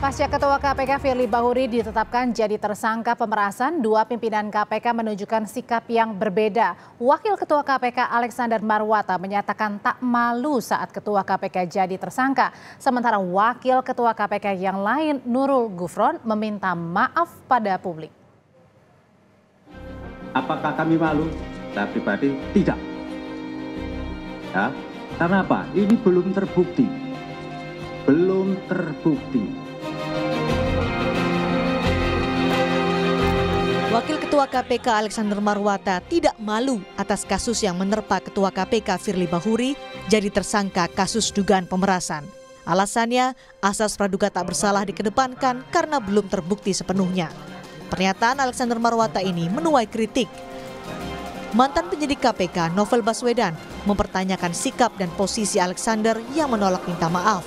Pasca Ketua KPK Firly Bahuri ditetapkan jadi tersangka pemerasan, dua pimpinan KPK menunjukkan sikap yang berbeda. Wakil Ketua KPK Alexander Marwata menyatakan tak malu saat Ketua KPK jadi tersangka. Sementara Wakil Ketua KPK yang lain, Nurul Gufron, meminta maaf pada publik. Apakah kami malu? Saya pribadi tidak. Ya, karena apa? Ini belum terbukti. Belum terbukti Wakil Ketua KPK Alexander Marwata tidak malu atas kasus yang menerpa Ketua KPK Firly Bahuri jadi tersangka kasus dugaan pemerasan. Alasannya, asas praduga tak bersalah dikedepankan karena belum terbukti sepenuhnya. Pernyataan Alexander Marwata ini menuai kritik. Mantan penyidik KPK Novel Baswedan mempertanyakan sikap dan posisi Alexander yang menolak minta maaf.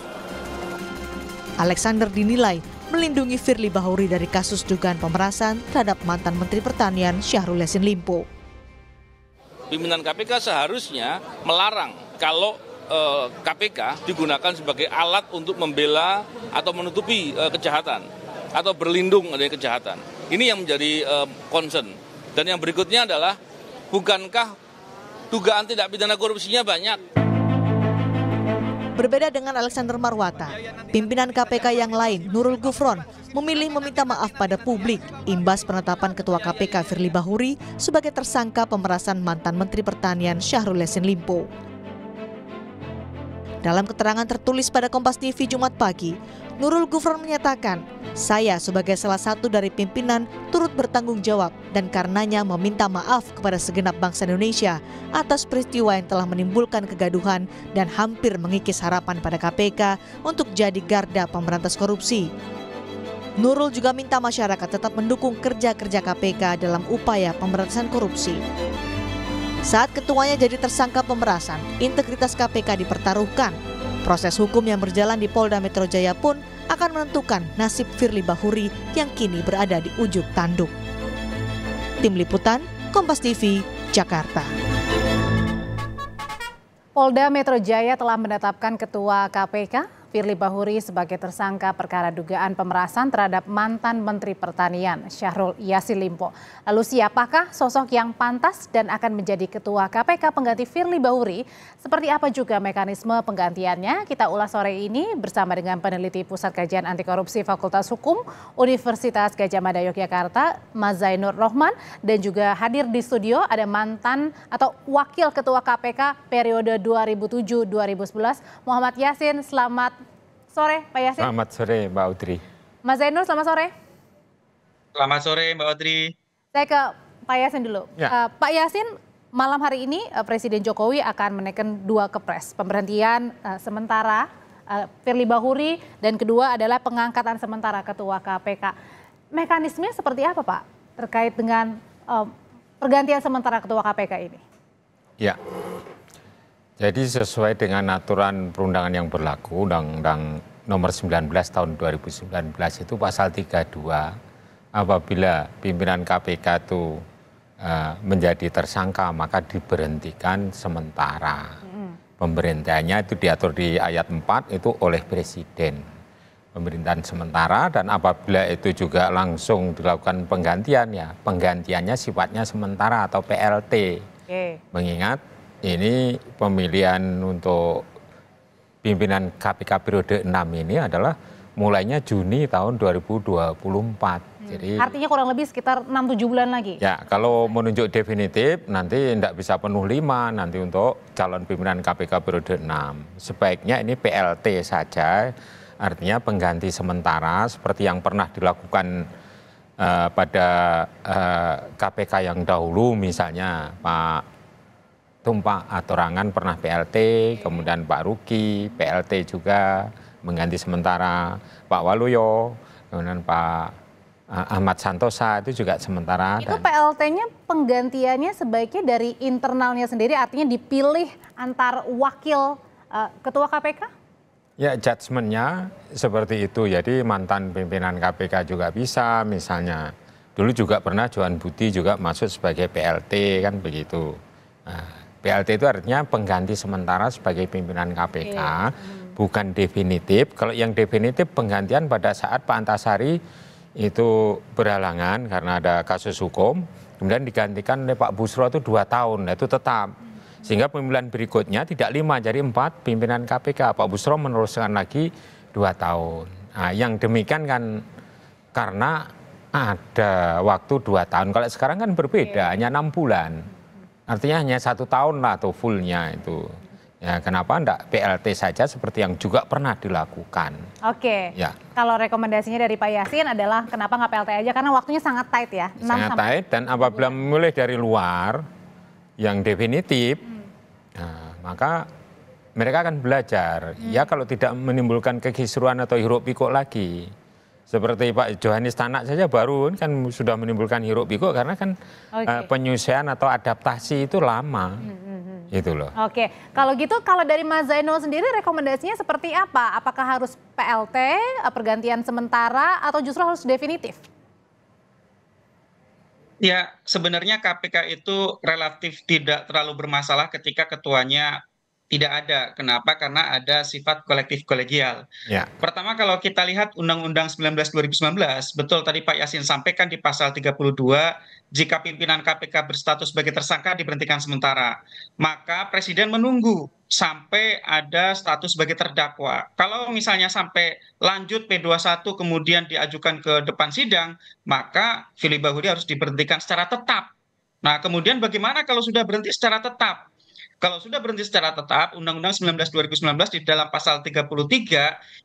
Alexander dinilai melindungi Firly Bahuri dari kasus dugaan pemerasan terhadap mantan Menteri Pertanian Syahrul Yassin Limpo. Pimpinan KPK seharusnya melarang kalau eh, KPK digunakan sebagai alat untuk membela atau menutupi eh, kejahatan atau berlindung dari kejahatan. Ini yang menjadi eh, concern. Dan yang berikutnya adalah bukankah dugaan tindak pidana korupsinya banyak? Berbeda dengan Alexander Marwata, pimpinan KPK yang lain, Nurul Gufron, memilih meminta maaf pada publik imbas penetapan Ketua KPK Firly Bahuri sebagai tersangka pemerasan mantan Menteri Pertanian Syahrul Yassin Limpo. Dalam keterangan tertulis pada Kompas TV Jumat pagi, Nurul Gufron menyatakan, saya sebagai salah satu dari pimpinan turut bertanggung jawab dan karenanya meminta maaf kepada segenap bangsa Indonesia atas peristiwa yang telah menimbulkan kegaduhan dan hampir mengikis harapan pada KPK untuk jadi garda pemberantas korupsi. Nurul juga minta masyarakat tetap mendukung kerja-kerja KPK dalam upaya pemberantasan korupsi. Saat ketuanya jadi tersangka pemerasan, integritas KPK dipertaruhkan. Proses hukum yang berjalan di Polda Metro Jaya pun akan menentukan nasib Firly Bahuri yang kini berada di ujung tanduk. Tim Liputan, Kompas TV, Jakarta. Polda Metro Jaya telah menetapkan Ketua KPK Firly Bahuri sebagai tersangka perkara dugaan pemerasan terhadap mantan Menteri Pertanian Syahrul Yassin Limpo. Lalu siapakah sosok yang pantas dan akan menjadi ketua KPK pengganti Firly Bahuri? Seperti apa juga mekanisme penggantiannya? Kita ulas sore ini bersama dengan peneliti Pusat Kajian Anti Korupsi Fakultas Hukum Universitas Gajah Mada Yogyakarta, Mazainur Rohman dan juga hadir di studio ada mantan atau wakil ketua KPK periode 2007-2011 Muhammad Yasin. Selamat sore Pak Yasin. Selamat sore Mbak Audrey. Mas Zainul selamat sore. Selamat sore Mbak Audrey. Saya ke Pak Yasin dulu. Ya. Uh, Pak Yasin, malam hari ini uh, Presiden Jokowi akan menaikkan dua kepres. Pemberhentian uh, sementara uh, Firly Bahuri dan kedua adalah pengangkatan sementara Ketua KPK. Mekanismenya seperti apa Pak terkait dengan uh, pergantian sementara Ketua KPK ini? Ya, jadi sesuai dengan aturan perundangan yang berlaku, Undang-Undang Nomor 19 Tahun 2019 itu Pasal 32, apabila pimpinan KPK itu uh, menjadi tersangka maka diberhentikan sementara. Pemerintahnya itu diatur di ayat 4 itu oleh Presiden. Pemerintahan sementara dan apabila itu juga langsung dilakukan penggantian ya, penggantiannya sifatnya sementara atau PLT. Okay. Mengingat ini pemilihan untuk pimpinan KPK periode 6 ini adalah mulainya Juni tahun 2024. Hmm. Jadi artinya kurang lebih sekitar 6-7 bulan lagi. Ya, kalau menunjuk definitif nanti tidak bisa penuh 5 nanti untuk calon pimpinan KPK periode 6. Sebaiknya ini PLT saja. Artinya pengganti sementara seperti yang pernah dilakukan uh, pada uh, eh, KPK yang dahulu misalnya Pak Tumpak aturangan pernah PLT, kemudian Pak Ruki, PLT juga mengganti sementara Pak Waluyo, kemudian Pak eh, Ahmad Santosa itu juga sementara. Itu PLT-nya penggantiannya sebaiknya dari internalnya sendiri artinya dipilih antar wakil uh, ketua KPK? Ya, judgementnya seperti itu. Jadi mantan pimpinan KPK juga bisa, misalnya. Dulu juga pernah Johan Budi juga masuk sebagai PLT, kan begitu. Nah, PLT itu artinya pengganti sementara sebagai pimpinan KPK, yeah. Hmm. bukan definitif. Kalau yang definitif penggantian pada saat Pak Antasari itu berhalangan karena ada kasus hukum, kemudian digantikan oleh Pak Busro itu dua tahun, nah, itu tetap. Sehingga pemilihan berikutnya tidak lima, jadi empat pimpinan KPK. Pak Busro meneruskan lagi dua tahun. Nah, yang demikian kan karena ada waktu dua tahun. Kalau sekarang kan berbeda, yeah. hanya enam bulan. Artinya hanya satu tahun lah tuh fullnya itu. Ya, kenapa enggak PLT saja seperti yang juga pernah dilakukan. Oke. Ya. Kalau rekomendasinya dari Pak Yasin adalah kenapa nggak PLT aja karena waktunya sangat tight ya. Sangat tight dan apabila memilih dari luar yang definitif, hmm. nah, maka mereka akan belajar. Hmm. Ya kalau tidak menimbulkan kekisruan atau hirup pikuk lagi. Seperti Pak Johanis Tanak saja baru kan sudah menimbulkan hiruk pikuk karena kan eh, okay. uh, atau adaptasi itu lama. Mm -hmm. hmm, hmm, hmm. Itu loh. Oke, kalau gitu kalau dari Mas Zainul sendiri rekomendasinya seperti apa? Apakah harus PLT, eh, pergantian sementara atau justru harus definitif? Ya, sebenarnya KPK itu relatif tidak terlalu bermasalah ketika ketuanya tidak ada. Kenapa? Karena ada sifat kolektif kolegial. Ya. Pertama kalau kita lihat Undang-Undang 19 2019, betul tadi Pak Yasin sampaikan di pasal 32, jika pimpinan KPK berstatus sebagai tersangka diberhentikan sementara, maka presiden menunggu sampai ada status sebagai terdakwa. Kalau misalnya sampai lanjut P21 kemudian diajukan ke depan sidang, maka Fili Bahuri harus diberhentikan secara tetap. Nah, kemudian bagaimana kalau sudah berhenti secara tetap? kalau sudah berhenti secara tetap undang undang 19 2019 di dalam pasal 33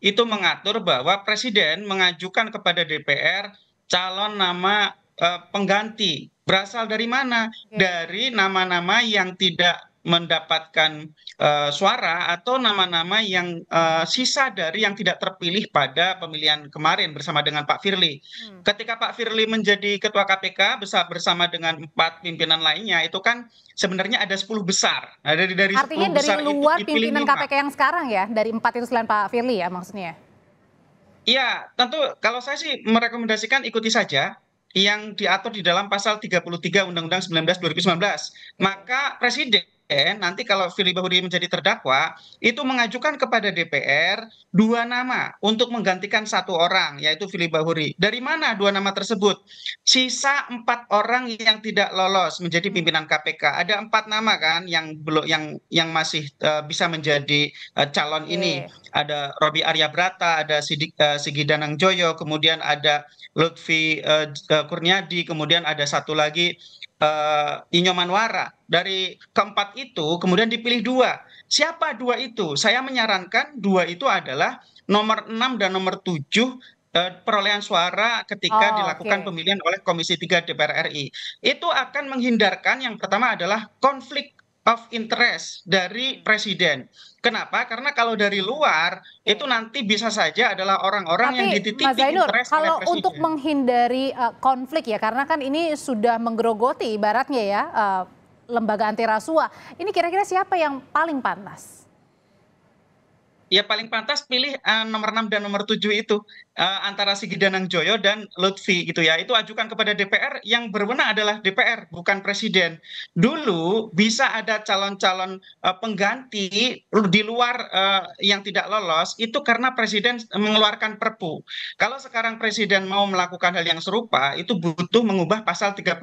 itu mengatur bahwa presiden mengajukan kepada DPR calon nama uh, pengganti berasal dari mana? Dari nama-nama yang tidak mendapatkan uh, suara atau nama-nama yang uh, sisa dari yang tidak terpilih pada pemilihan kemarin bersama dengan Pak Firly. Hmm. Ketika Pak Firly menjadi ketua KPK bersama dengan empat pimpinan lainnya itu kan sebenarnya ada sepuluh besar. Nah, dari dari Artinya 10 dari besar luar itu pimpinan 5. KPK yang sekarang ya, dari empat itu selain Pak Firly ya maksudnya. Ya? Iya, tentu kalau saya sih merekomendasikan ikuti saja yang diatur di dalam pasal 33 Undang-Undang 19 2019. Maka presiden nanti kalau firly bahuri menjadi terdakwa itu mengajukan kepada dpr dua nama untuk menggantikan satu orang yaitu firly bahuri dari mana dua nama tersebut sisa empat orang yang tidak lolos menjadi pimpinan kpk ada empat nama kan yang belum yang yang masih uh, bisa menjadi uh, calon ini ada Robi Arya Brata ada Sidik uh, Sigi Danang Joyo kemudian ada Lutfi uh, Kurniadi kemudian ada satu lagi uh, Inyoman Wara dari keempat itu kemudian dipilih dua siapa dua itu saya menyarankan dua itu adalah nomor enam dan nomor tujuh eh, perolehan suara ketika oh, dilakukan okay. pemilihan oleh Komisi 3 DPR RI. Itu akan menghindarkan yang pertama adalah konflik of interest dari hmm. presiden. Kenapa? Karena kalau dari luar hmm. itu nanti bisa saja adalah orang-orang yang dititipi Mas Zainur, interest kalau untuk menghindari uh, konflik ya karena kan ini sudah menggerogoti ibaratnya ya uh, lembaga anti rasuah. Ini kira-kira siapa yang paling pantas? ya paling pantas pilih uh, nomor 6 dan nomor 7 itu uh, antara Sigi Danang Joyo dan Lutfi gitu ya. Itu ajukan kepada DPR yang berwenang adalah DPR bukan presiden. Dulu bisa ada calon-calon uh, pengganti di luar uh, yang tidak lolos itu karena presiden mengeluarkan perpu. Kalau sekarang presiden mau melakukan hal yang serupa itu butuh mengubah pasal 33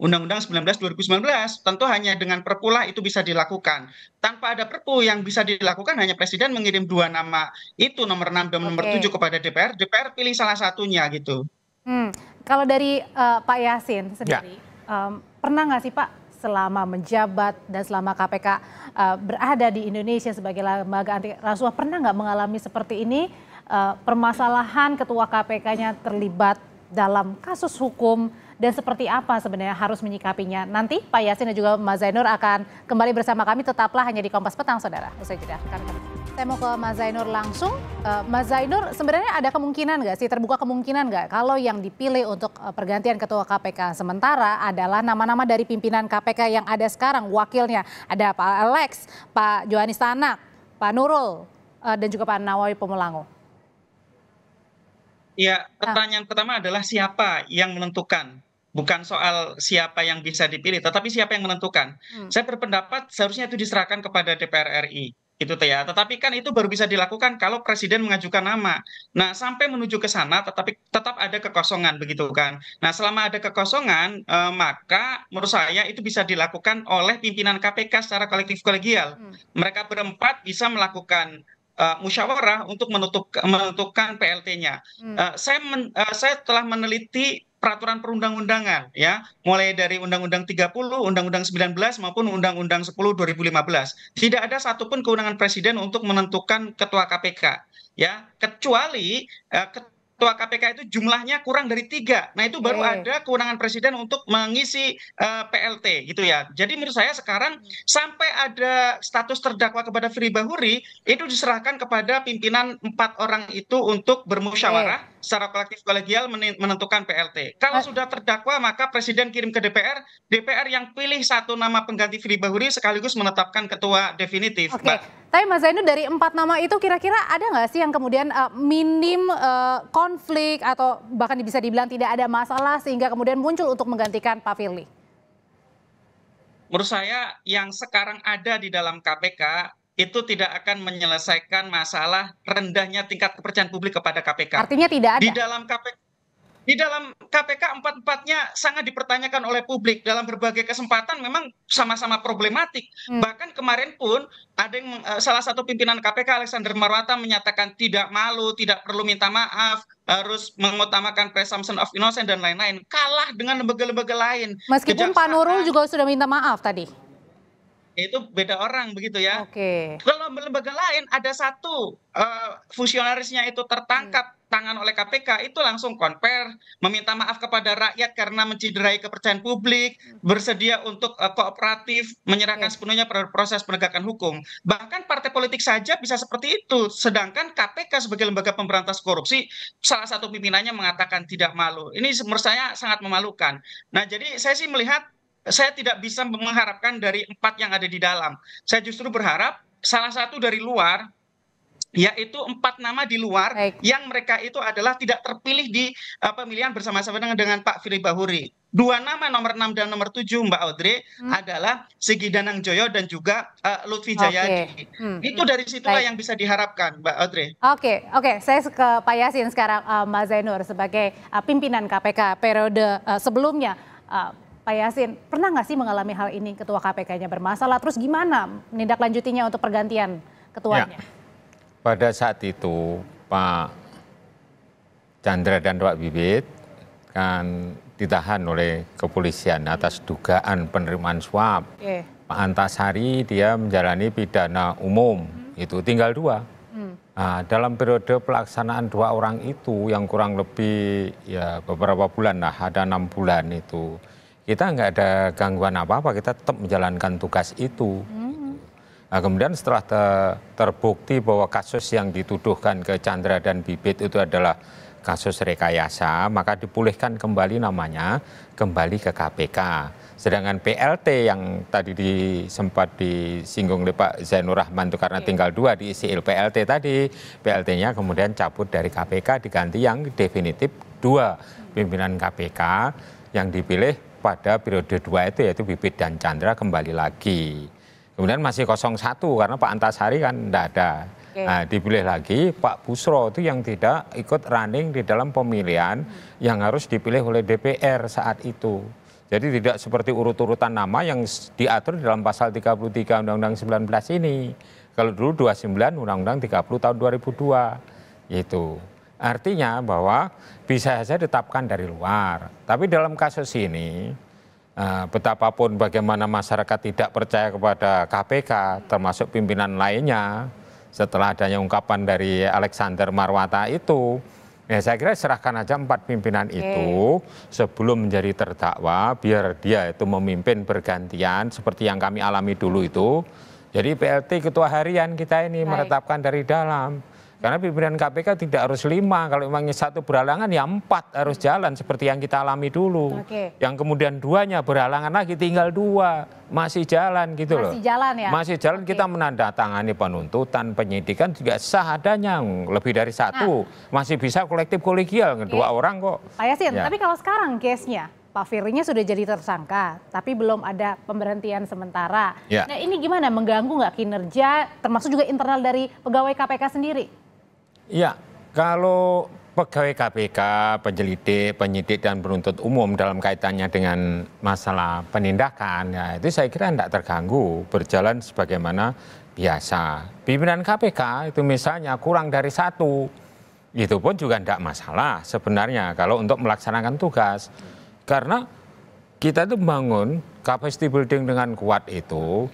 Undang-Undang 19 2019. Tentu hanya dengan perpu lah itu bisa dilakukan. Tanpa ada perpu yang bisa dilakukan hanya presiden mengirim dua nama itu nomor 6 dan nomor okay. 7 kepada DPR, DPR pilih salah satunya gitu. Hmm. Kalau dari uh, Pak Yasin sendiri, ya. um, pernah nggak sih Pak selama menjabat dan selama KPK uh, eh, berada di Indonesia sebagai lembaga anti rasuah pernah nggak mengalami seperti ini uh, permasalahan ketua KPK-nya terlibat dalam kasus hukum dan seperti apa sebenarnya harus menyikapinya. Nanti Pak Yasin dan juga Mas Zainur akan kembali bersama kami. Tetaplah hanya di Kompas Petang, Saudara. Usai jeda. Kami saya mau ke Mas Zainur langsung. Uh, Mas Zainur, sebenarnya ada kemungkinan nggak sih, terbuka kemungkinan nggak kalau yang dipilih untuk eh, pergantian Ketua KPK sementara adalah nama-nama dari pimpinan KPK yang ada sekarang, wakilnya. Ada Pak Alex, Pak Johanis Tanak, Pak Nurul, uh, dan juga Pak Nawawi Pemulango. Ya, ah. pertanyaan ah. pertama adalah siapa yang menentukan bukan soal siapa yang bisa dipilih, tetapi siapa yang menentukan. Hmm. Saya berpendapat seharusnya itu diserahkan kepada DPR RI itu ya. Tetapi kan itu baru bisa dilakukan kalau presiden mengajukan nama. Nah, sampai menuju ke sana tetapi tetap ada kekosongan begitu kan. Nah, selama ada kekosongan eh, maka menurut saya itu bisa dilakukan oleh pimpinan KPK secara kolektif kolegial. Hmm. Mereka berempat bisa melakukan uh, musyawarah untuk menutup menentukan PLT-nya. Hmm. Uh, saya men, uh, saya telah meneliti peraturan perundang-undangan ya, mulai dari Undang-Undang 30, Undang-Undang 19 maupun Undang-Undang 10 2015. Tidak ada satupun kewenangan presiden untuk menentukan ketua KPK ya, kecuali uh, ketua KPK itu jumlahnya kurang dari tiga. Nah itu baru hmm. ada kewenangan presiden untuk mengisi uh, eh, PLT gitu ya. Jadi menurut saya sekarang sampai ada status terdakwa kepada Firly Bahuri itu diserahkan kepada pimpinan empat orang itu untuk bermusyawarah. Hmm secara kolektif kolegial menentukan PLT. Kalau ah. sudah terdakwa maka presiden kirim ke DPR, DPR yang pilih satu nama pengganti Firly Bahuri sekaligus menetapkan ketua definitif. Oke. Okay. Tapi Mas Zainu dari empat nama itu kira-kira ada nggak sih yang kemudian uh, minim uh, konflik atau bahkan bisa dibilang tidak ada masalah sehingga kemudian muncul untuk menggantikan Pak Firly? Menurut saya yang sekarang ada di dalam KPK itu tidak akan menyelesaikan masalah rendahnya tingkat kepercayaan publik kepada KPK. Artinya tidak ada. Di dalam KPK di dalam KPK empat-empatnya sangat dipertanyakan oleh publik dalam berbagai kesempatan memang sama-sama problematik. Hmm. Bahkan kemarin pun ada yang eh, salah satu pimpinan KPK Alexander Marwata menyatakan tidak malu, tidak perlu minta maaf, harus mengutamakan presumption of innocence dan lain-lain. Kalah dengan lembaga-lembaga lain. Meskipun Pak Nurul juga sudah minta maaf tadi itu beda orang begitu ya. Oke. Okay. Kalau lembaga lain ada satu uh, eh, fungsionarisnya itu tertangkap hmm. tangan oleh KPK itu langsung konver meminta maaf kepada rakyat karena menciderai kepercayaan publik, hmm. bersedia untuk uh, kooperatif, menyerahkan okay. sepenuhnya proses penegakan hukum. Bahkan partai politik saja bisa seperti itu. Sedangkan KPK sebagai lembaga pemberantas korupsi salah satu pimpinannya mengatakan tidak malu. Ini menurut saya sangat memalukan. Nah, jadi saya sih melihat saya tidak bisa mengharapkan dari empat yang ada di dalam saya justru berharap salah satu dari luar yaitu empat nama di luar Baik. yang mereka itu adalah tidak terpilih di uh, pemilihan bersama-sama dengan, dengan Pak Firly Bahuri. Dua nama nomor enam dan nomor tujuh, Mbak Audrey hmm. adalah Sigi Danang Joyo dan juga uh, Lutfi Jayadi. Okay. Hmm. Itu dari situlah Baik. yang bisa diharapkan Mbak Audrey. Oke, okay. oke, okay. saya ke Pak Yasin sekarang uh, Mbak Zainur sebagai uh, pimpinan KPK periode uh, sebelumnya. Uh, Pak Yasin, pernah nggak sih mengalami hal ini ketua KPK-nya bermasalah? Terus gimana lanjutinya untuk pergantian ketuanya? Ya. Pada saat itu Pak Chandra dan Pak Bibit kan ditahan oleh kepolisian atas dugaan penerimaan suap. Okay. Pak Antasari dia menjalani pidana umum, hmm. itu tinggal dua. Hmm. Nah, dalam periode pelaksanaan dua orang itu yang kurang lebih ya beberapa bulan lah, ada enam bulan itu kita nggak ada gangguan apa-apa, kita tetap menjalankan tugas itu. Gitu. Nah, kemudian setelah ter terbukti bahwa kasus yang dituduhkan ke Chandra dan Bibit itu adalah kasus rekayasa, maka dipulihkan kembali namanya kembali ke KPK. Sedangkan PLT yang tadi di, sempat disinggung oleh Pak Zainur Rahman itu karena iya. tinggal dua diisi PLT tadi, PLT-nya kemudian cabut dari KPK diganti yang definitif dua pimpinan KPK yang dipilih pada periode dua itu yaitu Bibit dan Chandra kembali lagi. Kemudian masih 01 karena Pak Antasari kan tidak ada. Okay. Nah, dipilih lagi Pak Busro itu yang tidak ikut running di dalam pemilihan hmm. yang harus dipilih oleh DPR saat itu. Jadi tidak seperti urut-urutan nama yang diatur dalam pasal 33 Undang-Undang 19 ini. Kalau dulu 29 Undang-Undang 30 tahun 2002 itu. Artinya bahwa bisa saja ditetapkan dari luar. Tapi dalam kasus ini eh, betapapun bagaimana masyarakat tidak percaya kepada KPK termasuk pimpinan lainnya setelah adanya ungkapan dari Alexander Marwata itu ya saya kira serahkan aja empat pimpinan okay. itu sebelum menjadi terdakwa biar dia itu memimpin bergantian seperti yang kami alami dulu itu jadi PLT ketua harian kita ini Baik. menetapkan dari dalam karena pimpinan KPK tidak harus lima, kalau memangnya satu berhalangan ya empat harus jalan seperti yang kita alami dulu. Oke. Yang kemudian duanya berhalangan lagi tinggal dua masih jalan gitu masih loh. Masih jalan ya. Masih jalan Oke. kita menandatangani penuntutan penyidikan juga sah adanya lebih dari satu nah. masih bisa kolektif kolegial Oke. dua iya. orang kok. Pak Yasin, ya. tapi kalau sekarang case-nya Pak Firinya sudah jadi tersangka, tapi belum ada pemberhentian sementara. Ya. Nah ini gimana, mengganggu nggak kinerja, termasuk juga internal dari pegawai KPK sendiri? ya kalau pegawai kpk penyelidik penyidik dan penuntut umum dalam kaitannya dengan masalah penindakan ya itu saya kira tidak terganggu berjalan sebagaimana biasa pimpinan KPK itu misalnya kurang dari satu itu pun juga tidak masalah sebenarnya kalau untuk melaksanakan tugas karena kita itu membangun capacity building dengan kuat itu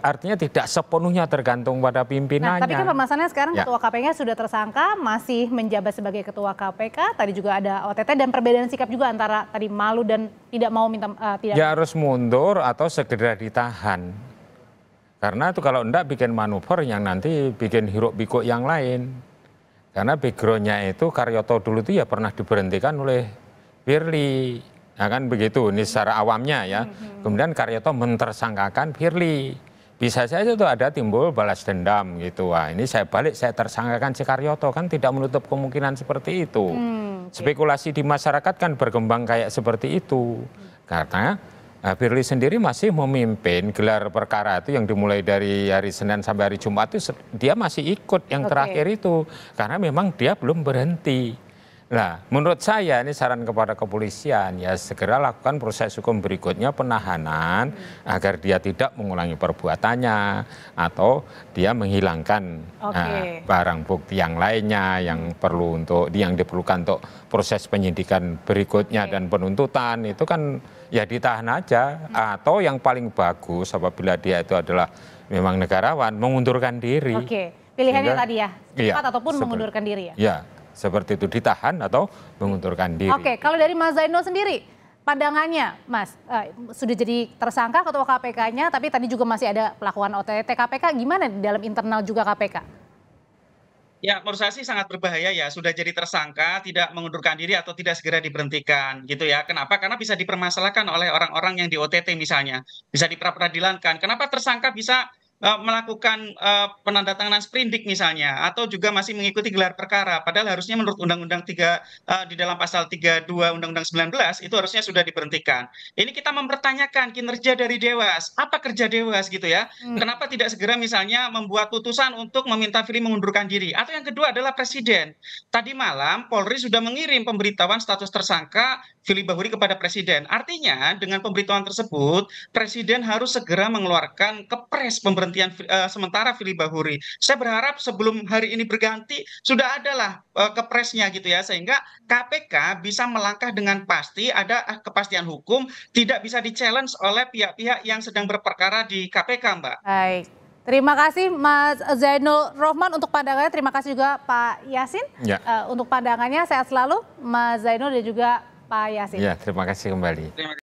artinya tidak sepenuhnya tergantung pada pimpinannya. Nah, tapi kan permasalahannya sekarang ya. ketua KPK sudah tersangka, masih menjabat sebagai ketua KPK. Tadi juga ada OTT dan perbedaan sikap juga antara tadi malu dan tidak mau minta uh, tidak. Ya harus mundur atau segera ditahan. Karena itu kalau enggak bikin manuver yang nanti bikin hiruk pikuk yang lain. Karena backgroundnya itu Karyoto dulu itu ya pernah diberhentikan oleh Firly ya kan begitu ini secara awamnya ya mm-hmm. kemudian Karyoto mentersangkakan Firly bisa saja itu ada timbul balas dendam gitu wah ini saya balik saya tersangkakan si Karyoto kan tidak menutup kemungkinan seperti itu hmm, spekulasi di masyarakat kan berkembang kayak seperti itu karena eh, Firly sendiri masih memimpin gelar perkara itu yang dimulai dari hari Senin sampai hari Jumat itu dia masih ikut yang okay. terakhir itu karena memang dia belum berhenti Nah, menurut saya ini saran kepada kepolisian ya segera lakukan proses hukum berikutnya penahanan hmm. agar dia tidak mengulangi perbuatannya atau dia menghilangkan okay. uh, barang bukti yang lainnya yang perlu untuk yang diperlukan untuk proses penyidikan berikutnya okay. dan penuntutan itu kan ya ditahan aja hmm. atau yang paling bagus apabila dia itu adalah memang negarawan mengundurkan diri. Oke, okay. pilihannya Sehingga, tadi ya iya, cepat iya, ataupun sebenernya. mengundurkan diri ya. Iya seperti itu ditahan atau mengundurkan diri. Oke, kalau dari Mas Zainul sendiri pandangannya, Mas, eh, sudah jadi tersangka ketua KPK-nya, tapi tadi juga masih ada pelakuan OTT KPK, gimana di dalam internal juga KPK? Ya, menurut saya sih sangat berbahaya ya. Sudah jadi tersangka, tidak mengundurkan diri atau tidak segera diberhentikan gitu ya. Kenapa? Karena bisa dipermasalahkan oleh orang-orang yang di OTT misalnya. Bisa diperadilankan. Kenapa tersangka bisa Eh, melakukan eh, penandatanganan sprindik misalnya atau juga masih mengikuti gelar perkara padahal harusnya menurut undang-undang 3 eh, di dalam pasal 32 undang-undang 19 itu harusnya sudah diberhentikan. Ini kita mempertanyakan kinerja dari Dewas. Apa kerja Dewas gitu ya? Hmm. Kenapa tidak segera misalnya membuat putusan untuk meminta Firly mengundurkan diri? Atau yang kedua adalah presiden. Tadi malam Polri sudah mengirim pemberitahuan status tersangka Fili Bahuri kepada presiden. Artinya dengan pemberitahuan tersebut presiden harus segera mengeluarkan kepres pemberitahuan pemberhentian uh, eh, sementara Fili Bahuri. Saya berharap sebelum hari ini berganti sudah adalah uh, kepresnya gitu ya sehingga KPK bisa melangkah dengan pasti ada eh, kepastian hukum tidak bisa di-challenge oleh pihak-pihak yang sedang berperkara di KPK, Mbak. Baik. Terima kasih Mas Zainul Rohman untuk pandangannya. Terima kasih juga Pak Yasin ya. uh, untuk pandangannya. Sehat selalu Mas Zainul dan juga Pak Yasin. Ya, terima kasih kembali. Terima kasih.